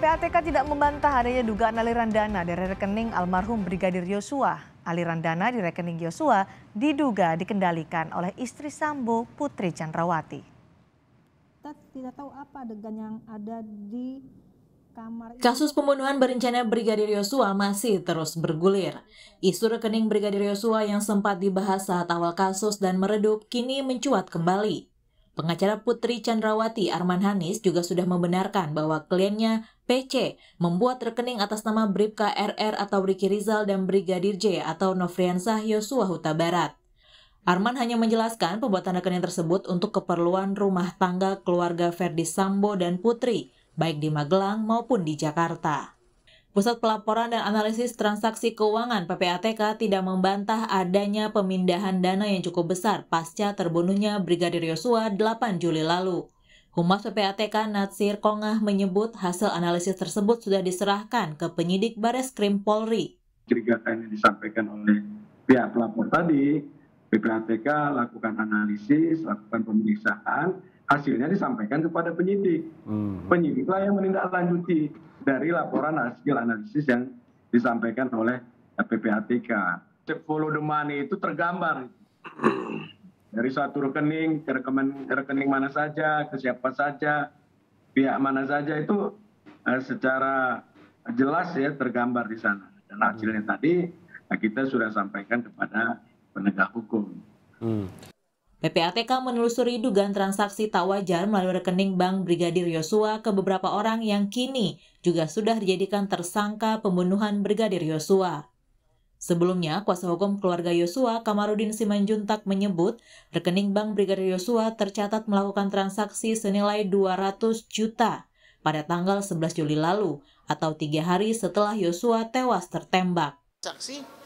PPATK tidak membantah adanya dugaan aliran dana dari rekening almarhum Brigadir Yosua. Aliran dana di rekening Yosua diduga dikendalikan oleh istri Sambo Putri Chandrawati. Kita tidak tahu apa adegan yang ada di kamar. Kasus pembunuhan berencana Brigadir Yosua masih terus bergulir. Isu rekening Brigadir Yosua yang sempat dibahas saat awal kasus dan meredup kini mencuat kembali. Pengacara Putri Chandrawati Arman Hanis juga sudah membenarkan bahwa kliennya PC membuat rekening atas nama Bribka RR atau Riki Rizal dan Brigadir J atau Nofriansah Yosua Huta Barat. Arman hanya menjelaskan pembuatan rekening tersebut untuk keperluan rumah tangga keluarga Ferdi Sambo dan Putri, baik di Magelang maupun di Jakarta. Pusat Pelaporan dan Analisis Transaksi Keuangan PPATK tidak membantah adanya pemindahan dana yang cukup besar pasca terbunuhnya Brigadir Yosua 8 Juli lalu. Humas PPATK Natsir Kongah menyebut hasil analisis tersebut sudah diserahkan ke penyidik Baris Krim Polri. Curigakan yang disampaikan oleh pihak pelapor tadi, PPATK lakukan analisis, lakukan pemeriksaan, hasilnya disampaikan kepada penyidik. Hmm. Penyidiklah yang menindaklanjuti dari laporan hasil analisis yang disampaikan oleh PPATK. Follow the money itu tergambar dari suatu rekening ke rekening, ke rekening mana saja, ke siapa saja, pihak mana saja itu eh, secara jelas ya tergambar di sana. Dan hasilnya tadi eh, kita sudah sampaikan kepada penegak hukum. Hmm. PPATK menelusuri dugaan transaksi tak wajar melalui rekening Bank Brigadir Yosua ke beberapa orang yang kini juga sudah dijadikan tersangka pembunuhan Brigadir Yosua. Sebelumnya, kuasa hukum keluarga Yosua, Kamarudin Simanjuntak menyebut, rekening Bank Brigadir Yosua tercatat melakukan transaksi senilai 200 juta pada tanggal 11 Juli lalu atau tiga hari setelah Yosua tewas tertembak. Saksi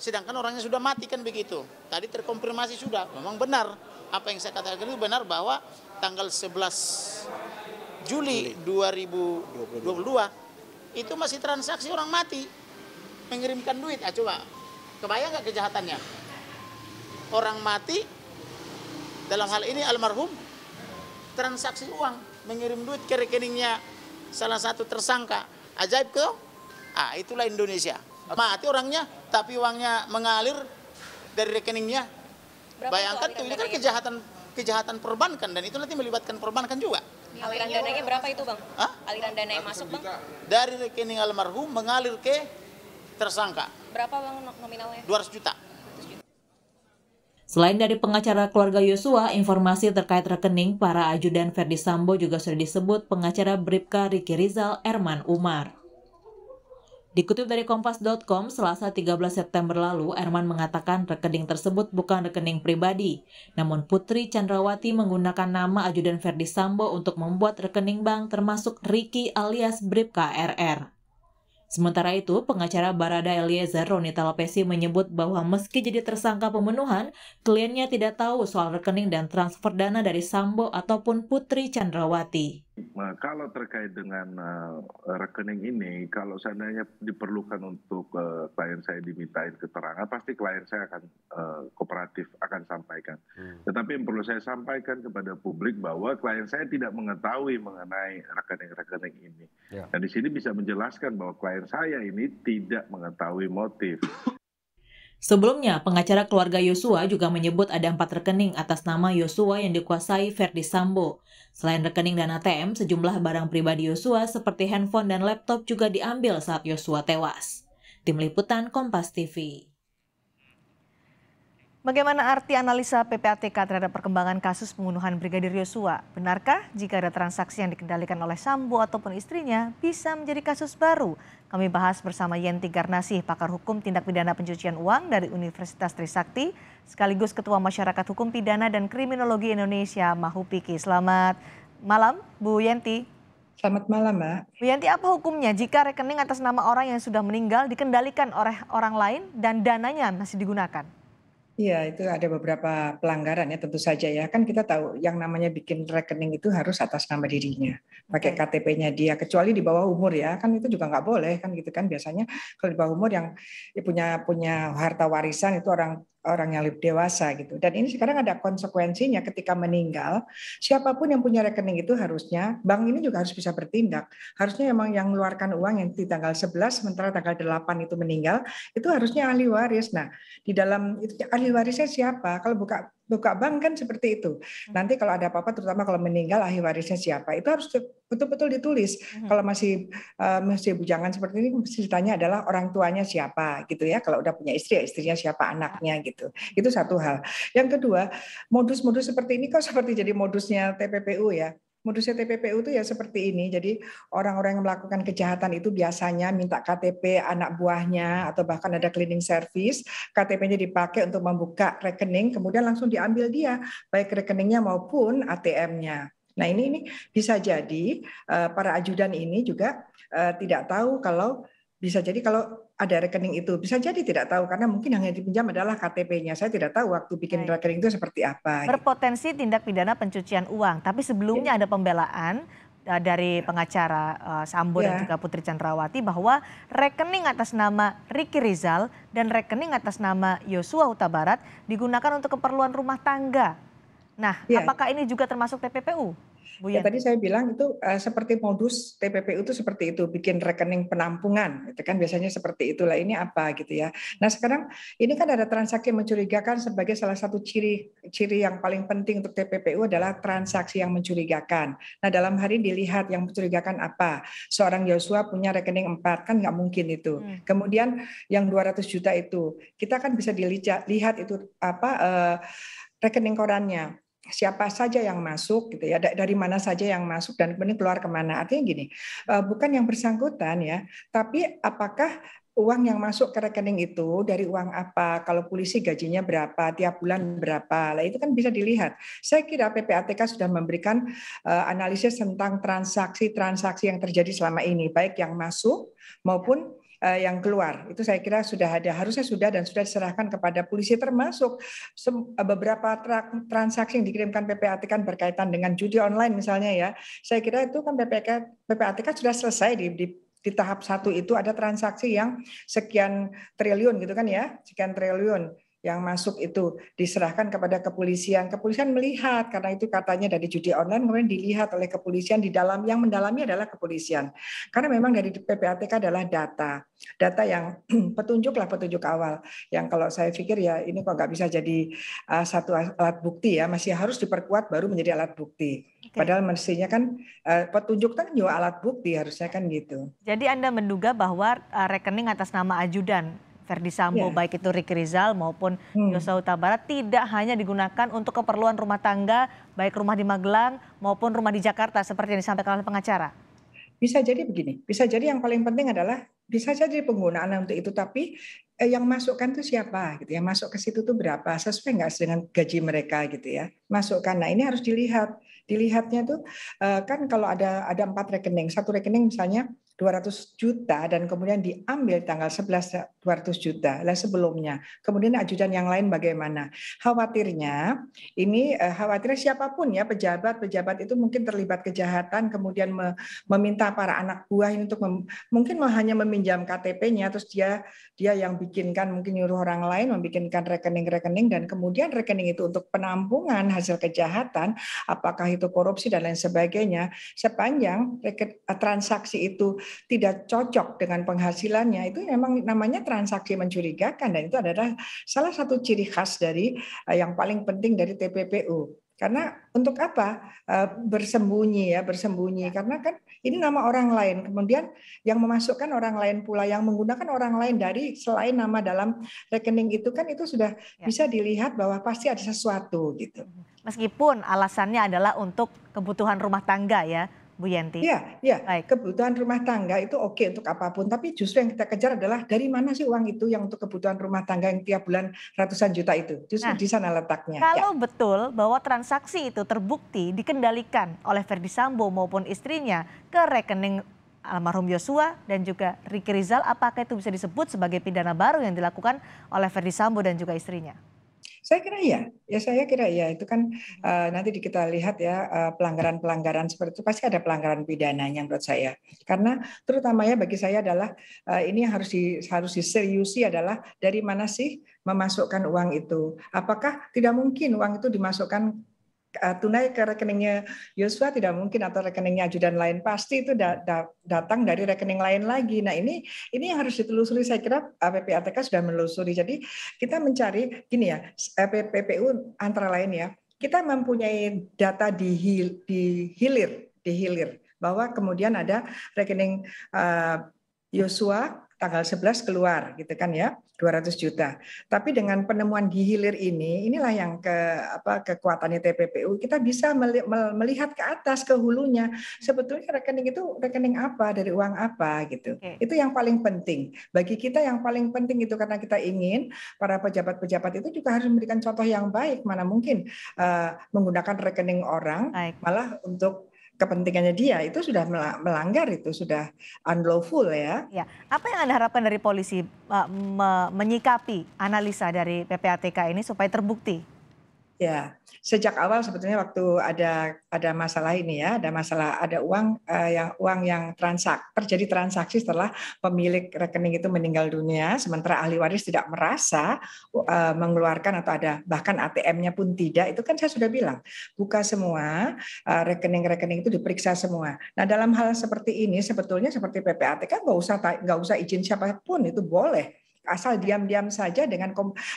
Sedangkan orangnya sudah mati kan begitu. Tadi terkonfirmasi sudah, memang benar. Apa yang saya katakan itu benar bahwa tanggal 11 Juli 2022 itu masih transaksi orang mati mengirimkan duit. Ah coba, kebayang nggak kejahatannya? Orang mati dalam hal ini almarhum transaksi uang mengirim duit ke rekeningnya salah satu tersangka ajaib ke ah itulah Indonesia mati orangnya tapi uangnya mengalir dari rekeningnya. Berapa Bayangkan tuh ini kan kejahatan kejahatan perbankan dan itu nanti melibatkan perbankan juga. Iya, aliran dananya berapa itu bang? Hah? Aliran dana yang masuk bang? Dari rekening almarhum mengalir ke tersangka. Berapa bang nominalnya? 200 juta. Selain dari pengacara keluarga Yosua, informasi terkait rekening para ajudan Ferdi Sambo juga sudah disebut pengacara Bribka Riki Rizal Erman Umar. Dikutip dari Kompas.com, selasa 13 September lalu, Erman mengatakan rekening tersebut bukan rekening pribadi. Namun Putri Chandrawati menggunakan nama ajudan Ferdi Sambo untuk membuat rekening bank termasuk Ricky alias Bripka RR. Sementara itu, pengacara Barada Eliezer Ronita Talapesi menyebut bahwa meski jadi tersangka pembunuhan, kliennya tidak tahu soal rekening dan transfer dana dari Sambo ataupun Putri Chandrawati nah kalau terkait dengan eh, rekening ini kalau seandainya diperlukan untuk eh, klien saya dimintain keterangan pasti klien saya akan eh, kooperatif akan sampaikan hmm. tetapi yang perlu saya sampaikan kepada publik bahwa klien saya tidak mengetahui mengenai rekening rekening ini ya. Dan di sini bisa menjelaskan bahwa klien saya ini tidak mengetahui motif Sebelumnya, pengacara keluarga Yosua juga menyebut ada empat rekening atas nama Yosua yang dikuasai Verdi Sambo. Selain rekening Dana TM, sejumlah barang pribadi Yosua seperti handphone dan laptop juga diambil saat Yosua tewas. Tim Liputan Kompas TV Bagaimana arti analisa PPATK terhadap perkembangan kasus pembunuhan Brigadir Yosua? Benarkah jika ada transaksi yang dikendalikan oleh Sambo ataupun istrinya bisa menjadi kasus baru? Kami bahas bersama Yenti Garnasih, pakar hukum tindak pidana pencucian uang dari Universitas Trisakti, sekaligus Ketua Masyarakat Hukum Pidana dan Kriminologi Indonesia, Mahupiki. Selamat malam, Bu Yenti. Selamat malam, Mbak. Bu Yanti, apa hukumnya jika rekening atas nama orang yang sudah meninggal dikendalikan oleh orang lain dan dananya masih digunakan? Iya, itu ada beberapa pelanggaran ya tentu saja ya. Kan kita tahu yang namanya bikin rekening itu harus atas nama dirinya. Pakai KTP-nya dia, kecuali di bawah umur ya. Kan itu juga nggak boleh kan gitu kan. Biasanya kalau di bawah umur yang punya punya harta warisan itu orang orang yang lebih dewasa gitu. Dan ini sekarang ada konsekuensinya ketika meninggal, siapapun yang punya rekening itu harusnya bank ini juga harus bisa bertindak. Harusnya memang yang mengeluarkan uang yang di tanggal 11 sementara tanggal 8 itu meninggal, itu harusnya ahli waris. Nah, di dalam itu ahli warisnya siapa? Kalau buka buka bank kan seperti itu. Hmm. Nanti kalau ada apa-apa terutama kalau meninggal ahli warisnya siapa. Itu harus betul-betul ditulis. Hmm. Kalau masih eh, masih bujangan seperti ini mesti ditanya adalah orang tuanya siapa gitu ya. Kalau udah punya istri ya istrinya siapa anaknya gitu. Itu satu hal. Yang kedua, modus-modus seperti ini kok seperti jadi modusnya TPPU ya modusnya TPPU itu ya seperti ini. Jadi orang-orang yang melakukan kejahatan itu biasanya minta KTP anak buahnya atau bahkan ada cleaning service, KTP-nya dipakai untuk membuka rekening, kemudian langsung diambil dia baik rekeningnya maupun ATM-nya. Nah ini ini bisa jadi eh, para ajudan ini juga eh, tidak tahu kalau bisa jadi kalau ada rekening itu, bisa jadi tidak tahu karena mungkin yang dipinjam adalah KTP-nya. Saya tidak tahu waktu bikin Baik. rekening itu seperti apa. Gitu. Berpotensi gitu. tindak pidana pencucian uang, tapi sebelumnya ya. ada pembelaan eh, dari iya. pengacara eh, Sambo ya. dan iya. juga Putri Chandrawati bahwa rekening atas nama Riki Rizal dan rekening atas nama Yosua Huta Barat digunakan untuk keperluan rumah tangga. Nah, ya. apakah ini juga termasuk TPPU? Bu ya, tadi saya bilang itu uh, seperti modus TPPU itu seperti itu, bikin rekening penampungan, itu kan biasanya seperti itulah ini apa gitu ya. Nah sekarang ini kan ada transaksi yang mencurigakan sebagai salah satu ciri ciri yang paling penting untuk TPPU adalah transaksi yang mencurigakan. Nah dalam hari dilihat yang mencurigakan apa, seorang Yosua punya rekening empat kan nggak mungkin itu. Hmm. Kemudian yang 200 juta itu kita kan bisa dilihat itu apa uh, rekening korannya siapa saja yang masuk gitu ya dari mana saja yang masuk dan kemudian keluar kemana artinya gini e, bukan yang bersangkutan ya tapi apakah uang yang masuk ke rekening itu dari uang apa, kalau polisi gajinya berapa, tiap bulan berapa, lah itu kan bisa dilihat. Saya kira PPATK sudah memberikan e, analisis tentang transaksi-transaksi yang terjadi selama ini, baik yang masuk maupun Eh, yang keluar. Itu saya kira sudah ada, harusnya sudah dan sudah diserahkan kepada polisi termasuk eh, beberapa transaksi yang dikirimkan PPATK kan berkaitan dengan judi online misalnya ya. Saya kira itu kan PPATK, kan sudah selesai di, di di tahap satu itu ada transaksi yang sekian triliun gitu kan ya, sekian triliun yang masuk itu diserahkan kepada kepolisian. Kepolisian melihat karena itu katanya dari judi online kemudian dilihat oleh kepolisian di dalam yang mendalami adalah kepolisian. Karena memang dari PPATK adalah data, data yang petunjuk lah petunjuk awal. Yang kalau saya pikir ya ini kok nggak bisa jadi uh, satu alat bukti ya, masih harus diperkuat baru menjadi alat bukti. Okay. Padahal mestinya kan uh, petunjuk kan juga alat bukti harusnya kan gitu. Jadi Anda menduga bahwa uh, rekening atas nama ajudan Verdi Sambo yeah. baik itu Riki Rizal maupun hmm. Yosua Huta Barat tidak hanya digunakan untuk keperluan rumah tangga baik rumah di Magelang maupun rumah di Jakarta seperti yang disampaikan oleh pengacara. Bisa jadi begini, bisa jadi yang paling penting adalah bisa jadi penggunaan untuk itu tapi eh, yang masukkan itu siapa gitu ya masuk ke situ tuh berapa sesuai nggak dengan gaji mereka gitu ya masukkan nah ini harus dilihat dilihatnya tuh eh, kan kalau ada ada empat rekening satu rekening misalnya 200 juta dan kemudian diambil tanggal 11 200 juta lah sebelumnya. Kemudian ajudan yang lain bagaimana? Khawatirnya ini eh, khawatirnya siapapun ya pejabat-pejabat itu mungkin terlibat kejahatan kemudian meminta para anak buah ini untuk mem, mungkin hanya meminjam KTP-nya terus dia dia yang bikinkan mungkin nyuruh orang lain membikinkan rekening-rekening dan kemudian rekening itu untuk penampungan hasil kejahatan apakah itu korupsi dan lain sebagainya sepanjang eh, transaksi itu tidak cocok dengan penghasilannya itu memang namanya transaksi mencurigakan dan itu adalah salah satu ciri khas dari eh, yang paling penting dari TPPU karena untuk apa eh, bersembunyi ya bersembunyi ya. karena kan ini nama orang lain kemudian yang memasukkan orang lain pula yang menggunakan orang lain dari selain nama dalam rekening itu kan itu sudah ya. bisa dilihat bahwa pasti ada sesuatu gitu meskipun alasannya adalah untuk kebutuhan rumah tangga ya Bu Yanti? Iya, ya. kebutuhan rumah tangga itu oke untuk apapun, tapi justru yang kita kejar adalah dari mana sih uang itu yang untuk kebutuhan rumah tangga yang tiap bulan ratusan juta itu. Justru nah, di sana letaknya. Ya. Kalau ya. betul bahwa transaksi itu terbukti dikendalikan oleh Verdi Sambo maupun istrinya ke rekening almarhum Yosua dan juga Riki Rizal, apakah itu bisa disebut sebagai pidana baru yang dilakukan oleh Verdi Sambo dan juga istrinya? Saya kira iya, ya saya kira iya. Itu kan uh, nanti kita lihat ya pelanggaran eh, pelanggaran-pelanggaran seperti itu pasti ada pelanggaran pidananya menurut saya. Karena terutamanya bagi saya adalah uh, ini harus di, harus diseriusi adalah dari mana sih memasukkan uang itu? Apakah tidak mungkin uang itu dimasukkan Eh, tunai ke rekeningnya Yosua tidak mungkin atau rekeningnya ajudan lain pasti itu datang dari rekening lain lagi. Nah ini ini yang harus ditelusuri saya kira eh, PPATK sudah menelusuri. Jadi kita mencari gini ya eh, PPU antara lain ya kita mempunyai data di hil, di hilir di hilir bahwa kemudian ada rekening Yosua tanggal 11 keluar gitu kan ya 200 juta. Tapi dengan penemuan di hilir ini inilah yang ke apa kekuatannya TPPU kita bisa melihat ke atas ke hulunya sebetulnya rekening itu rekening apa dari uang apa gitu. Okay. Itu yang paling penting. Bagi kita yang paling penting itu karena kita ingin para pejabat-pejabat itu juga harus memberikan contoh yang baik mana mungkin uh, menggunakan rekening orang baik. malah untuk kepentingannya dia itu sudah melanggar itu sudah unlawful ya. ya. Apa yang Anda harapkan dari polisi uh, me menyikapi analisa dari PPATK ini supaya terbukti? Ya, sejak awal sebetulnya waktu ada ada masalah ini ya, ada masalah ada uang uh, yang uang yang transak terjadi transaksi setelah pemilik rekening itu meninggal dunia, sementara ahli waris tidak merasa uh, mengeluarkan atau ada bahkan ATM-nya pun tidak. Itu kan saya sudah bilang, buka semua eh, rekening-rekening uh, itu diperiksa semua. Nah, dalam hal seperti ini sebetulnya seperti PPATK kan nggak usah nggak usah izin siapapun itu boleh asal diam-diam saja dengan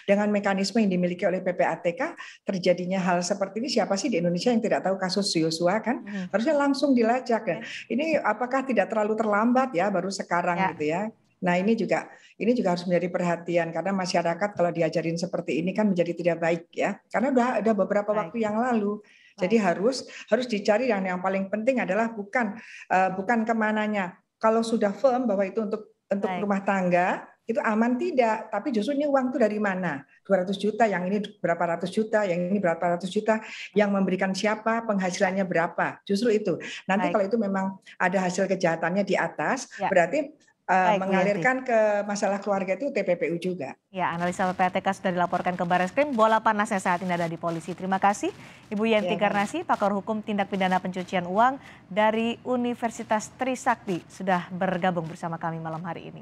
dengan mekanisme yang dimiliki oleh PPATK terjadinya hal seperti ini siapa sih di Indonesia yang tidak tahu kasus Yosua kan hmm. harusnya langsung dilacak ya. ya. ini apakah tidak terlalu terlambat ya baru sekarang ya. gitu ya Nah ini juga ini juga harus menjadi perhatian karena masyarakat kalau diajarin seperti ini kan menjadi tidak baik ya karena udah ada beberapa baik. waktu yang lalu. Baik. Jadi harus harus dicari yang yang paling penting adalah bukan uh, bukan kemananya. Kalau sudah firm bahwa itu untuk untuk baik. rumah tangga itu aman tidak, tapi justru ini uang itu dari mana? 200 juta, yang ini berapa ratus juta, yang ini berapa ratus juta, yang memberikan siapa, penghasilannya berapa. Justru itu. Nanti Baik. kalau itu memang ada hasil kejahatannya di atas, ya. berarti eh, Baik, mengalirkan ke masalah keluarga itu TPPU juga. Ya, analisa PPATK sudah dilaporkan ke Barreskrim. Bola panasnya saat ini ada di polisi. Terima kasih Ibu Yanti ya. Garnasi, pakar hukum tindak pidana pencucian uang dari Universitas Trisakti sudah bergabung bersama kami malam hari ini.